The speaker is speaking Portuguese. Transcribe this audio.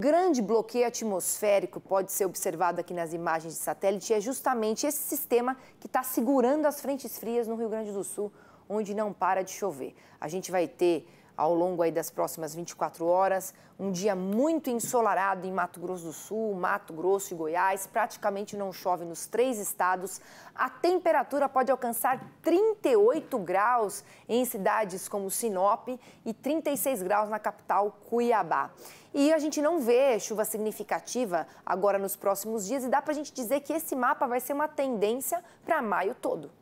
Grande bloqueio atmosférico pode ser observado aqui nas imagens de satélite é justamente esse sistema que está segurando as frentes frias no Rio Grande do Sul, onde não para de chover. A gente vai ter ao longo aí das próximas 24 horas. Um dia muito ensolarado em Mato Grosso do Sul, Mato Grosso e Goiás. Praticamente não chove nos três estados. A temperatura pode alcançar 38 graus em cidades como Sinop e 36 graus na capital Cuiabá. E a gente não vê chuva significativa agora nos próximos dias e dá para a gente dizer que esse mapa vai ser uma tendência para maio todo.